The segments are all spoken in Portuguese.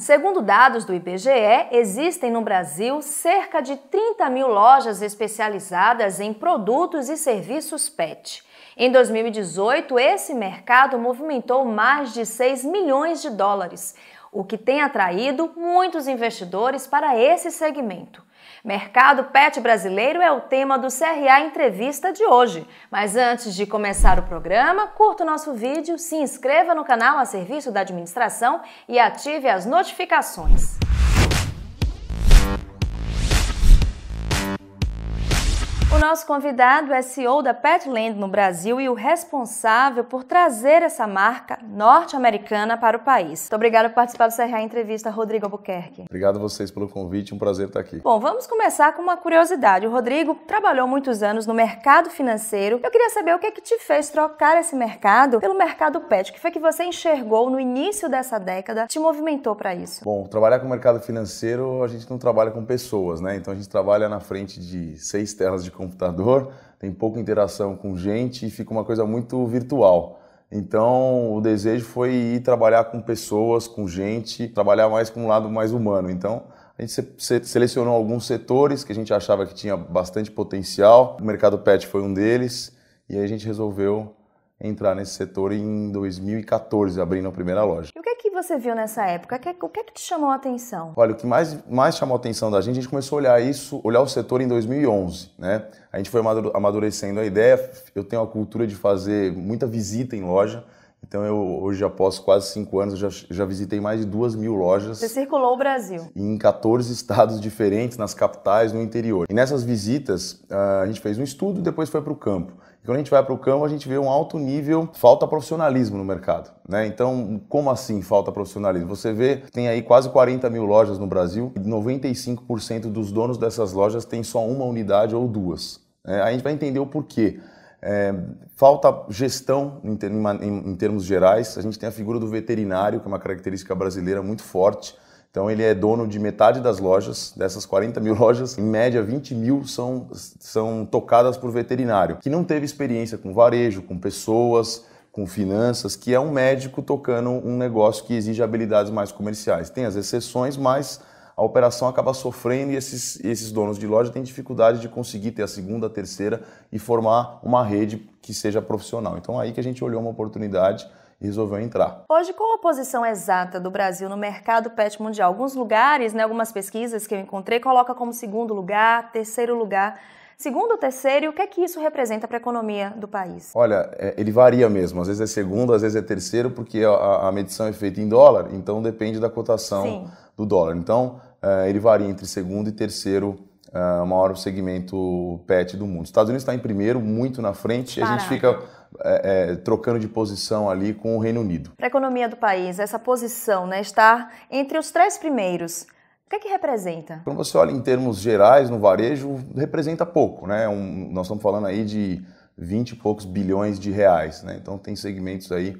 Segundo dados do IBGE, existem no Brasil cerca de 30 mil lojas especializadas em produtos e serviços PET. Em 2018, esse mercado movimentou mais de 6 milhões de dólares, o que tem atraído muitos investidores para esse segmento. Mercado pet brasileiro é o tema do CRA Entrevista de hoje. Mas antes de começar o programa, curta o nosso vídeo, se inscreva no canal a serviço da administração e ative as notificações. O nosso convidado é CEO da Petland no Brasil e o responsável por trazer essa marca norte-americana para o país. Muito obrigado por participar do CRA Entrevista, Rodrigo Albuquerque. Obrigado a vocês pelo convite, um prazer estar aqui. Bom, vamos começar com uma curiosidade. O Rodrigo trabalhou muitos anos no mercado financeiro. Eu queria saber o que é que te fez trocar esse mercado pelo mercado pet. O que foi que você enxergou no início dessa década, te movimentou para isso? Bom, trabalhar com o mercado financeiro, a gente não trabalha com pessoas, né? Então a gente trabalha na frente de seis telas de computador computador, tem pouca interação com gente e fica uma coisa muito virtual. Então, o desejo foi ir trabalhar com pessoas, com gente, trabalhar mais com um lado mais humano. Então, a gente selecionou alguns setores que a gente achava que tinha bastante potencial. O mercado pet foi um deles e aí a gente resolveu entrar nesse setor em 2014, abrindo a primeira loja. E o que, é você viu nessa época? É, o que é que te chamou a atenção? Olha, o que mais, mais chamou a atenção da gente, a gente começou a olhar isso, olhar o setor em 2011, né? A gente foi amadurecendo a ideia, eu tenho a cultura de fazer muita visita em loja, então eu hoje após quase cinco anos já, já visitei mais de duas mil lojas. Você circulou o Brasil? Em 14 estados diferentes, nas capitais, no interior. E nessas visitas ah, a gente fez um estudo, depois foi para o campo. E quando a gente vai para o campo a gente vê um alto nível, falta profissionalismo no mercado. Né? Então como assim falta profissionalismo? Você vê tem aí quase 40 mil lojas no Brasil e 95% dos donos dessas lojas tem só uma unidade ou duas. É, a gente vai entender o porquê. É, falta gestão em, em, em, termos gerais. A gente tem a figura do veterinário, que é uma característica brasileira muito forte. Então, ele é dono de metade das lojas, dessas 40 mil lojas, em média 20 mil são, são tocadas por veterinário, que não teve experiência com varejo, com pessoas, com finanças, que é um médico tocando um negócio que exige habilidades mais comerciais. Tem as exceções, mas a operação acaba sofrendo e esses, esses donos de loja têm dificuldade de conseguir ter a segunda, a terceira e formar uma rede que seja profissional. Então, é aí que a gente olhou uma oportunidade e resolveu entrar. Hoje, qual a posição exata do Brasil no mercado pet mundial? Alguns lugares, né, algumas pesquisas que eu encontrei, coloca como segundo lugar, terceiro lugar. Segundo ou terceiro, o que é que isso representa para a economia do país? Olha, é, ele varia mesmo. Às vezes é segundo, às vezes é terceiro, porque a, a medição é feita em dólar, então depende da cotação Sim. do dólar. Então, eh, ele varia entre segundo e terceiro uh, eh, maior segmento pet do mundo. Os Estados Unidos está em primeiro, muito na frente, Caraca. e a gente fica é, é, trocando de posição ali com o Reino Unido. Para a economia do país, essa posição, né, estar entre os três primeiros, o que, é que representa? Quando você olha em termos gerais no varejo, representa pouco, né? Um, nós estamos falando aí de 20 e poucos bilhões de reais, né? Então tem segmentos aí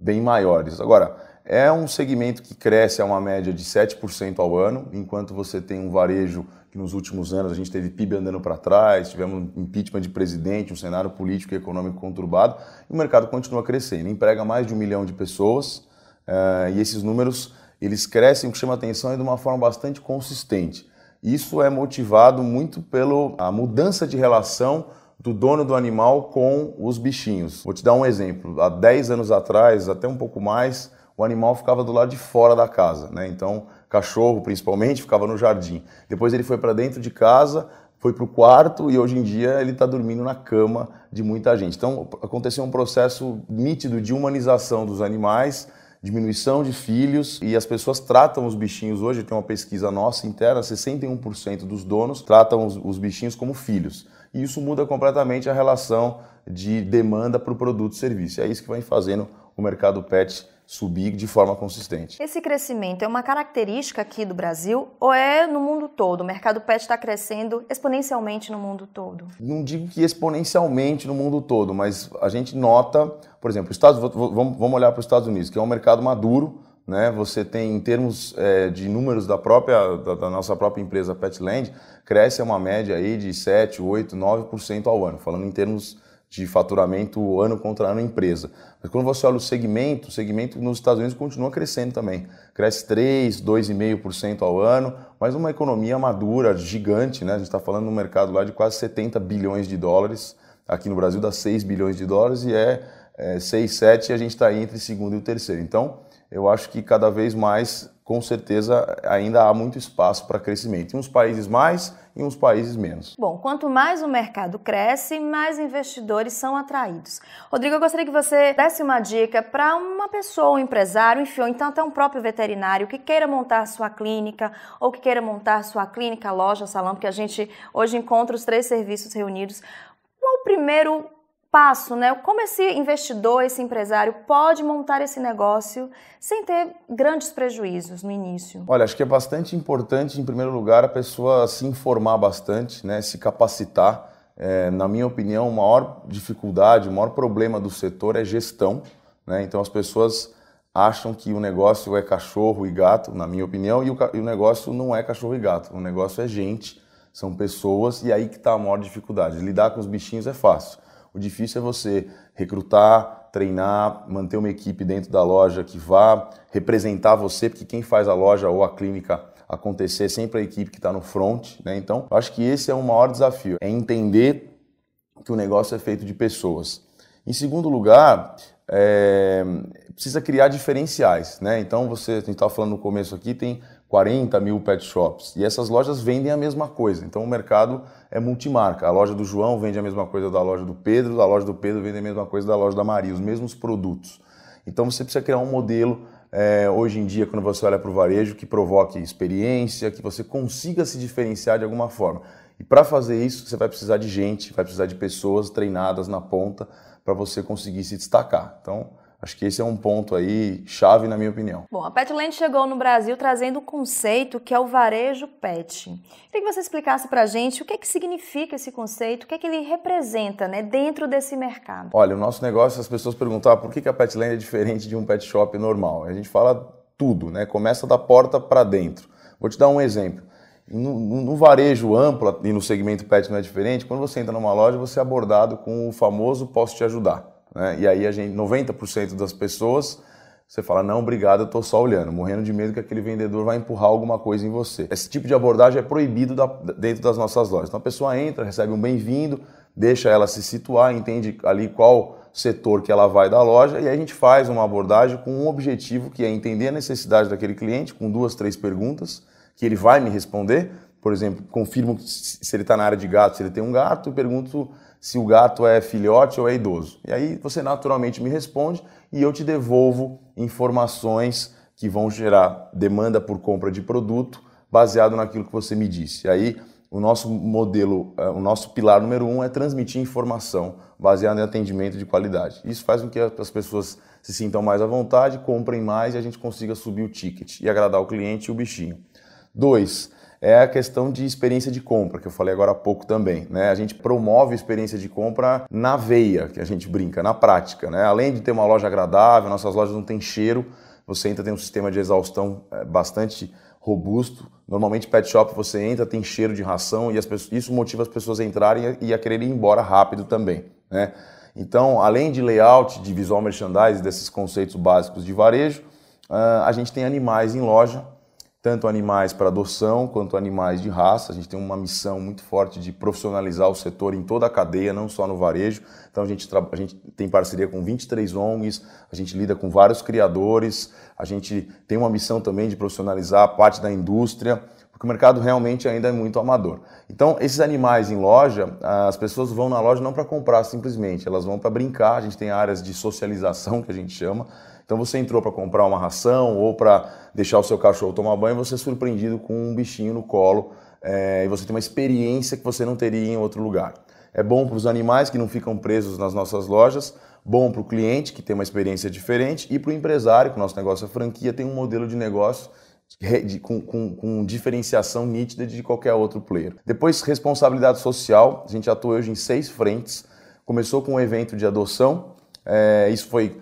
bem maiores. Agora, é um segmento que cresce a uma média de 7% ao ano, enquanto você tem um varejo que nos últimos anos a gente teve PIB andando para trás, tivemos impeachment de presidente, um cenário político e econômico conturbado, e o mercado continua crescendo. Emprega mais de um milhão de pessoas eh, e esses números eles crescem, o que chama atenção é de uma forma bastante consistente. Isso é motivado muito pela mudança de relação do dono do animal com os bichinhos. Vou te dar um exemplo. Há 10 anos atrás, até um pouco mais, o animal ficava do lado de fora da casa, né? Então, cachorro principalmente ficava no jardim. Depois ele foi para dentro de casa, foi para o quarto e hoje em dia ele está dormindo na cama de muita gente. Então, aconteceu um processo nítido de humanização dos animais, diminuição de filhos e as pessoas tratam os bichinhos hoje, tem uma pesquisa nossa interna, 61% dos donos tratam os, os, bichinhos como filhos. E isso muda completamente a relação de demanda para o produto e serviço. É isso que vai fazendo o mercado pet subir de forma consistente. Esse crescimento é uma característica aqui do Brasil ou é no mundo todo? O mercado pet está crescendo exponencialmente no mundo todo? Não digo que exponencialmente no mundo todo, mas a gente nota, por exemplo, Estados, vamos, vamos olhar para os Estados Unidos, que é um mercado maduro, né? Você tem, em termos é, de números da própria da, da, nossa própria empresa Petland, cresce a uma média aí de 7, 8, 9% ao ano, falando em termos de faturamento ano contra ano empresa. Mas quando você olha o segmento, o segmento nos Estados Unidos continua crescendo também. Cresce 3, 2,5% ao ano, mas uma economia madura, gigante, né? A gente está falando no mercado lá de quase 70 bilhões de dólares. Aqui no Brasil dá 6 bilhões de dólares e é, é 6, 7 e a gente está entre segundo e o terceiro. Então, eu acho que cada vez mais com certeza ainda há muito espaço para crescimento, em uns países mais e uns países menos. Bom, quanto mais o mercado cresce, mais investidores são atraídos. Rodrigo, eu gostaria que você desse uma dica para uma pessoa, um empresário, enfim, ou então até um próprio veterinário que queira montar sua clínica ou que queira montar sua clínica, loja, salão, porque a gente hoje encontra os três serviços reunidos. Qual o primeiro passo, né? Como esse investidor, esse empresário pode montar esse negócio sem ter grandes prejuízos no início? Olha, acho que é bastante importante, em primeiro lugar, a pessoa se informar bastante, né? Se capacitar. É, na minha opinião, a maior dificuldade, o maior problema do setor é gestão. Né? Então as pessoas acham que o negócio é cachorro e gato, na minha opinião, e o, e o negócio não é cachorro e gato. O negócio é gente, são pessoas, e aí que está a maior dificuldade. Lidar com os bichinhos é fácil o difícil é você recrutar, treinar, manter uma equipe dentro da loja que vá representar você, porque quem faz a loja ou a clínica acontecer é sempre a equipe que está no front, né? Então, eu acho que esse é o maior desafio, é entender que o negócio é feito de pessoas. Em segundo lugar, é, precisa criar diferenciais, né? Então você, a gente estava falando no começo aqui, tem 40 mil pet shops. E essas lojas vendem a mesma coisa. Então o mercado é multimarca. A loja do João vende a mesma coisa da loja do Pedro, da loja do Pedro vende a mesma coisa da loja da Maria, os mesmos produtos. Então você precisa criar um modelo é, hoje em dia, quando você olha para o varejo, que provoque experiência, que você consiga se diferenciar de alguma forma. E para fazer isso, você vai precisar de gente, vai precisar de pessoas treinadas na ponta para você conseguir se destacar. Então, Acho que esse é um ponto aí chave na minha opinião. Bom, a Petland chegou no Brasil trazendo um conceito que é o varejo pet. Queria que você explicasse para a gente o que é que significa esse conceito, o que é que ele representa, né, dentro desse mercado. Olha, o nosso negócio as pessoas perguntar por que, que a Petland é diferente de um pet shop normal. A gente fala tudo, né? Começa da porta para dentro. Vou te dar um exemplo. No, no, varejo amplo e no segmento pet não é diferente. Quando você entra numa loja, você é abordado com o famoso posso te ajudar. Né? E aí a gente, 90% das pessoas, você fala, não, obrigado, eu estou só olhando, morrendo de medo que aquele vendedor vai empurrar alguma coisa em você. Esse tipo de abordagem é proibido da, dentro das nossas lojas. Então a pessoa entra, recebe um bem-vindo, deixa ela se situar, entende ali qual setor que ela vai da loja e aí a gente faz uma abordagem com um objetivo que é entender a necessidade daquele cliente com duas, três perguntas que ele vai me responder. Por exemplo, confirmo se ele está na área de gato, se ele tem um gato, pergunto se o gato é filhote ou é idoso. E aí você naturalmente me responde e eu te devolvo informações que vão gerar demanda por compra de produto baseado naquilo que você me disse. E aí o nosso modelo, eh, o nosso pilar número um é transmitir informação baseada em atendimento de qualidade. Isso faz com que as pessoas se sintam mais à vontade, comprem mais e a gente consiga subir o ticket e agradar o cliente e o bichinho. Dois, é a questão de experiência de compra, que eu falei agora há pouco também. Né? A gente promove experiência de compra na veia, que a gente brinca, na prática. Né? Além de ter uma loja agradável, nossas lojas não têm cheiro, você entra, tem um sistema de exaustão é, bastante robusto. Normalmente, pet shop você entra, tem cheiro de ração e pessoas, isso motiva as pessoas a entrarem e a quererem ir embora rápido também. Né? Então, além de layout, de visual merchandise, desses conceitos básicos de varejo, ah, a gente tem animais em loja tanto animais para adoção quanto animais de raça. A gente tem uma missão muito forte de profissionalizar o setor em toda a cadeia, não só no varejo. Então a gente, a gente tem parceria com 23 ONGs, a gente lida com vários criadores, a gente tem uma missão também de profissionalizar a parte da indústria, porque o mercado realmente ainda é muito amador. Então esses animais em loja, as pessoas vão na loja não para comprar simplesmente, elas vão para brincar. A gente tem áreas de socialização que a gente chama então você entrou para comprar uma ração ou para deixar o seu cachorro tomar banho, você é surpreendido com um bichinho no colo é, e você tem uma experiência que você não teria em outro lugar. É bom para os animais que não ficam presos nas nossas lojas, bom para o cliente que tem uma experiência diferente e para o empresário, que o nosso negócio é franquia, tem um modelo de negócio de, com, com, com, diferenciação nítida de qualquer outro player. Depois, responsabilidade social. A gente atua hoje em seis frentes. Começou com um evento de adoção. É, isso foi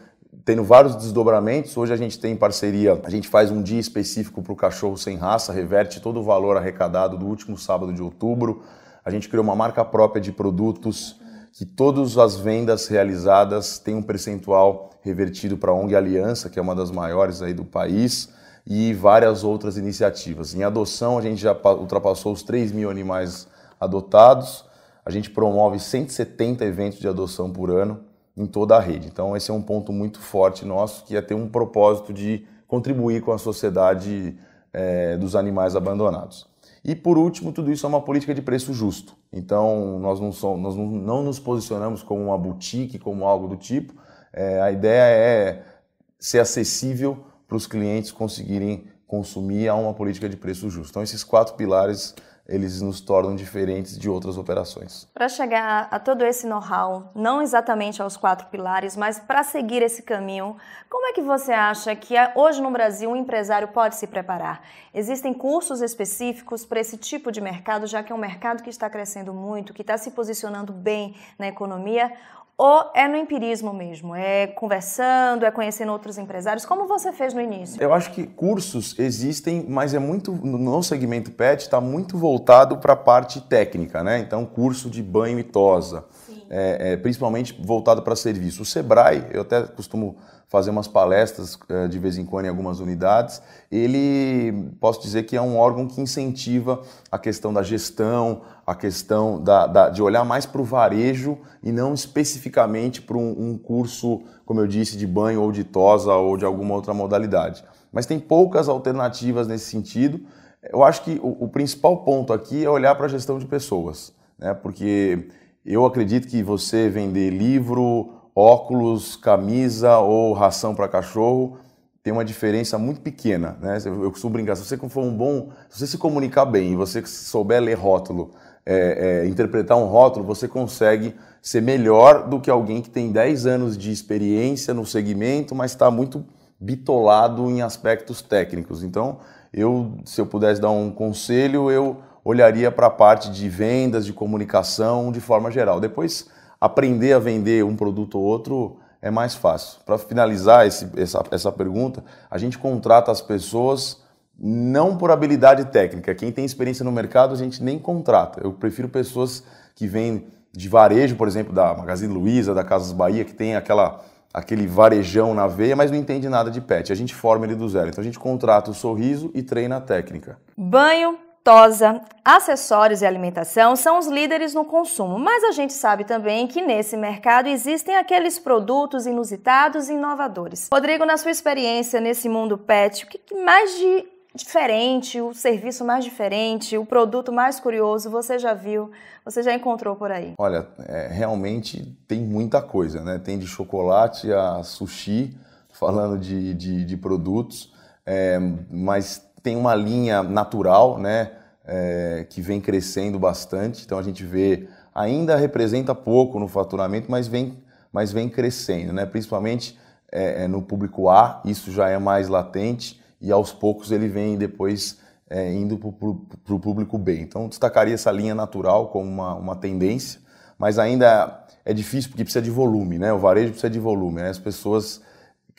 tendo vários desdobramentos. Hoje a gente tem parceria, a gente faz um dia específico para o cachorro sem raça, reverte todo o valor arrecadado do último sábado de outubro. A gente criou uma marca própria de produtos que todas as vendas realizadas têm um percentual revertido para a ONG Aliança, que é uma das maiores aí do país, e várias outras iniciativas. Em adoção, a gente já ultrapassou os 3 mil animais adotados. A gente promove 170 eventos de adoção por ano em toda a rede. Então, esse é um ponto muito forte nosso, que é ter um propósito de contribuir com a sociedade é, dos animais abandonados. E, por último, tudo isso é uma política de preço justo. Então, nós não, somos, nós não, nos posicionamos como uma boutique, como algo do tipo. É, a ideia é ser acessível para os clientes conseguirem consumir a uma política de preço justo. Então esses quatro pilares eles nos tornam diferentes de outras operações. Para chegar a todo esse know-how, não exatamente aos quatro pilares, mas para seguir esse caminho, como é que você acha que é, hoje no Brasil um empresário pode se preparar? Existem cursos específicos para esse tipo de mercado, já que é um mercado que está crescendo muito, que está se posicionando bem na economia? Ou é no empirismo mesmo? É conversando, é conhecendo outros empresários? Como você fez no início? Eu acho que cursos existem, mas é muito. No segmento PET está muito voltado para a parte técnica, né? Então, curso de banho e tosa, é, é, principalmente voltado para serviço. O Sebrae, eu até costumo fazer umas palestras eh, de vez em quando em algumas unidades. Ele, posso dizer que é um órgão que incentiva a questão da gestão, a questão da, da de olhar mais para o varejo e não especificamente para um, um curso, como eu disse, de banho ou de tosa ou de alguma outra modalidade. Mas tem poucas alternativas nesse sentido. Eu acho que o, o principal ponto aqui é olhar para a gestão de pessoas, né? porque eu acredito que você vender livro, óculos, camisa ou ração para cachorro tem uma diferença muito pequena, né? Eu costumo brincar, se você for um bom, se você se comunicar bem e você souber ler rótulo, é, é, interpretar um rótulo, você consegue ser melhor do que alguém que tem 10 anos de experiência no segmento, mas está muito bitolado em aspectos técnicos. Então, eu, se eu pudesse dar um conselho, eu olharia para a parte de vendas, de comunicação, de forma geral. Depois, aprender a vender um produto ou outro é mais fácil. Para finalizar esse, essa, essa pergunta, a gente contrata as pessoas não por habilidade técnica. Quem tem experiência no mercado, a gente nem contrata. Eu prefiro pessoas que vêm de varejo, por exemplo, da Magazine Luiza, da Casas Bahia, que tem aquela aquele varejão na veia, mas não entende nada de pet. A gente forma ele do zero. Então a gente contrata o sorriso e treina a técnica. Banho, Tosa, acessórios e alimentação são os líderes no consumo, mas a gente sabe também que nesse mercado existem aqueles produtos inusitados e inovadores. Rodrigo, na sua experiência nesse mundo pet, o que mais de diferente, o serviço mais diferente, o produto mais curioso você já viu, você já encontrou por aí? Olha, é, realmente tem muita coisa, né? Tem de chocolate a sushi, falando de, de, de produtos, é, mas tem uma linha natural, né? É, que vem crescendo bastante. Então a gente vê, ainda representa pouco no faturamento, mas vem, mas vem crescendo, né? principalmente é, no público A, isso já é mais latente e aos poucos ele vem depois é, indo para o público B. Então destacaria essa linha natural como uma, uma tendência, mas ainda é difícil porque precisa de volume, né? o varejo precisa de volume, né? as pessoas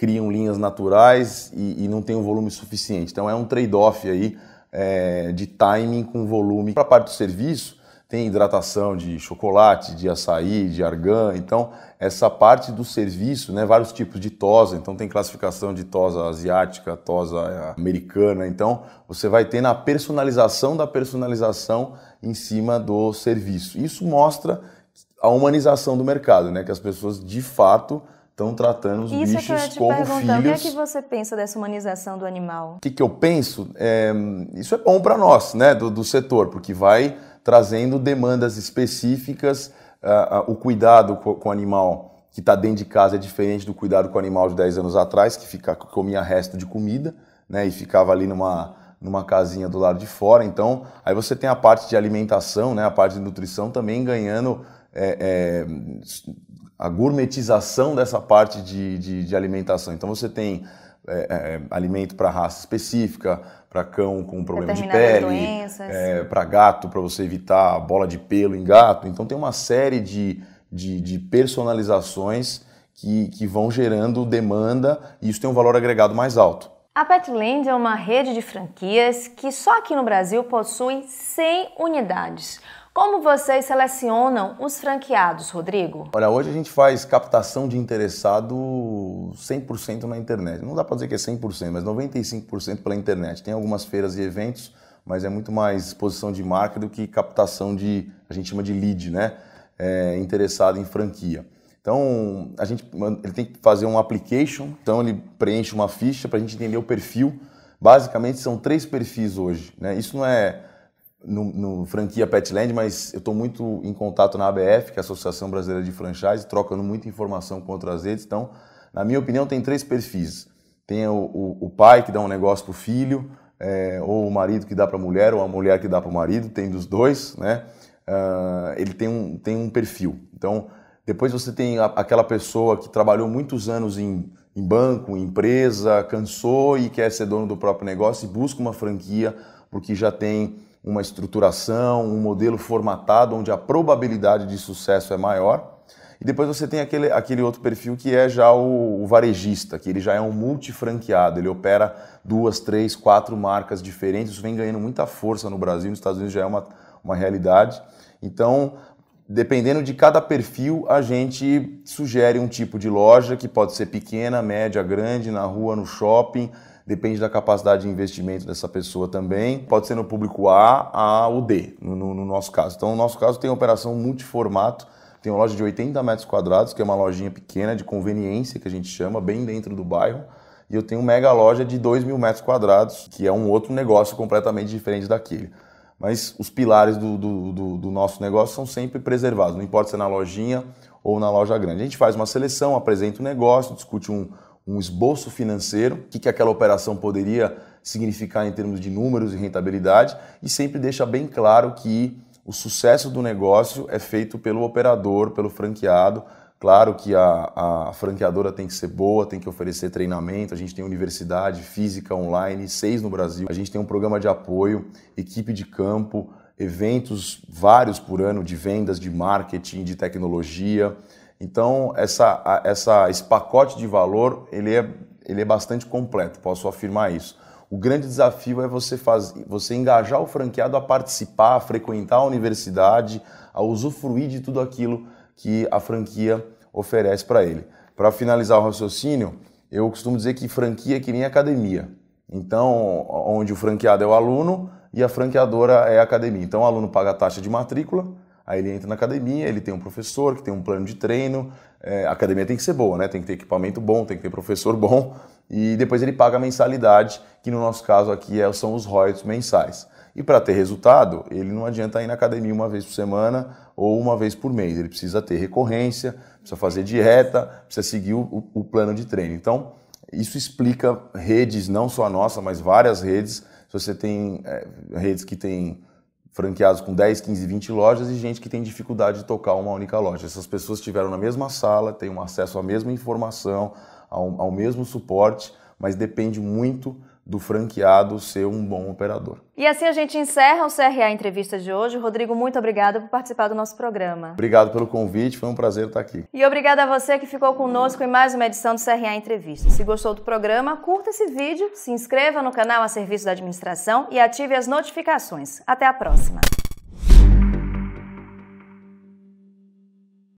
criam linhas naturais e, e não tem um volume suficiente. Então é um trade-off aí é, de timing com volume. Para a parte do serviço, tem hidratação de chocolate, de açaí, de argan. Então, essa parte do serviço, né, vários tipos de tosa. Então, tem classificação de tosa asiática, tosa é, americana. Então, você vai ter na personalização da personalização em cima do serviço. Isso mostra a humanização do mercado, né, que as pessoas de fato estão tratando os Isso bichos é que eu ia te como filhos. O que é que você pensa dessa humanização do animal? O que, que eu penso? É, isso é bom para nós, né, do, do, setor, porque vai trazendo demandas específicas. Uh, uh, o cuidado com, com o animal que está dentro de casa é diferente do cuidado com o animal de 10 anos atrás, que fica, comia resto de comida né, e ficava ali numa, numa casinha do lado de fora. Então, aí você tem a parte de alimentação, né, a parte de nutrição também ganhando é, é, a gourmetização dessa parte de, de, de alimentação. Então você tem é, é, alimento para raça específica, para cão com problema de pele, é, para gato, para você evitar bola de pelo em gato. Então tem uma série de, de, de personalizações que, que vão gerando demanda e isso tem um valor agregado mais alto. A Petland é uma rede de franquias que só aqui no Brasil possui 100 unidades. Como vocês selecionam os franqueados, Rodrigo? Olha, hoje a gente faz captação de interessado 100% na internet. Não dá para dizer que é 100%, mas 95% pela internet. Tem algumas feiras e eventos, mas é muito mais exposição de marca do que captação de, a gente chama de lead, né? É, interessado em franquia. Então, a gente, ele tem que fazer um application, então ele preenche uma ficha para a gente entender o perfil. Basicamente, são três perfis hoje. Né? Isso não é no, no, franquia Petland, mas eu estou muito em contato na ABF, que é a Associação Brasileira de Franchise, trocando muita informação com outras redes. Então, na minha opinião, tem três perfis. Tem o, o, o pai que dá um negócio para o filho, é, ou o marido que dá para a mulher, ou a mulher que dá para o marido, tem dos dois, né? Uh, ele tem um, tem um perfil. Então, depois você tem a, aquela pessoa que trabalhou muitos anos em, em banco, em empresa, cansou e quer ser dono do próprio negócio e busca uma franquia porque já tem uma estruturação, um modelo formatado onde a probabilidade de sucesso é maior. E depois você tem aquele, aquele outro perfil que é já o, o varejista, que ele já é um multifranqueado, ele opera duas, três, quatro marcas diferentes, isso vem ganhando muita força no Brasil, nos Estados Unidos já é uma, uma realidade. Então, dependendo de cada perfil, a gente sugere um tipo de loja que pode ser pequena, média, grande, na rua, no shopping, depende da capacidade de investimento dessa pessoa também. Pode ser no público A, A ou D, no, no nosso caso. Então, no nosso caso, tem operação multiformato. Tem uma loja de 80 metros quadrados, que é uma lojinha pequena de conveniência, que a gente chama, bem dentro do bairro. E eu tenho uma mega loja de 2 mil metros quadrados, que é um outro negócio completamente diferente daquele. Mas os pilares do, do, do, do nosso negócio são sempre preservados, não importa se é na lojinha ou na loja grande. A gente faz uma seleção, apresenta o um negócio, discute um, um esboço financeiro, o que, que aquela operação poderia significar em termos de números e rentabilidade, e sempre deixa bem claro que o sucesso do negócio é feito pelo operador, pelo franqueado. Claro que a, a franqueadora tem que ser boa, tem que oferecer treinamento. A gente tem universidade física online, seis no Brasil. A gente tem um programa de apoio, equipe de campo, eventos vários por ano de vendas, de marketing, de tecnologia. Então, essa, essa, esse pacote de valor ele é, ele é bastante completo, posso afirmar isso. O grande desafio é você, faz, você engajar o franqueado a participar, a frequentar a universidade, a usufruir de tudo aquilo que a franquia oferece para ele. Para finalizar o raciocínio, eu costumo dizer que franquia é que nem academia. Então, onde o franqueado é o aluno e a franqueadora é a academia. Então, o aluno paga a taxa de matrícula, Aí ele entra na academia, ele tem um professor que tem um plano de treino. É, a academia tem que ser boa, né? Tem que ter equipamento bom, tem que ter professor bom. E depois ele paga a mensalidade, que no nosso caso aqui é, são os royalties mensais. E para ter resultado, ele não adianta ir na academia uma vez por semana ou uma vez por mês. Ele precisa ter recorrência, precisa fazer dieta, precisa seguir o, o plano de treino. Então, isso explica redes, não só a nossa, mas várias redes. Se você tem é, redes que têm franqueados com 10, 15, 20 lojas e gente que tem dificuldade de tocar uma única loja. Essas pessoas estiveram na mesma sala, têm um acesso à mesma informação, ao, ao mesmo suporte, mas depende muito do franqueado ser um bom operador. E assim a gente encerra o CRA Entrevista de hoje. Rodrigo, muito obrigada por participar do nosso programa. Obrigado pelo convite, foi um prazer estar aqui. E obrigada a você que ficou conosco em mais uma edição do CRA Entrevista. Se gostou do programa, curta esse vídeo, se inscreva no canal a serviço da administração e ative as notificações. Até a próxima.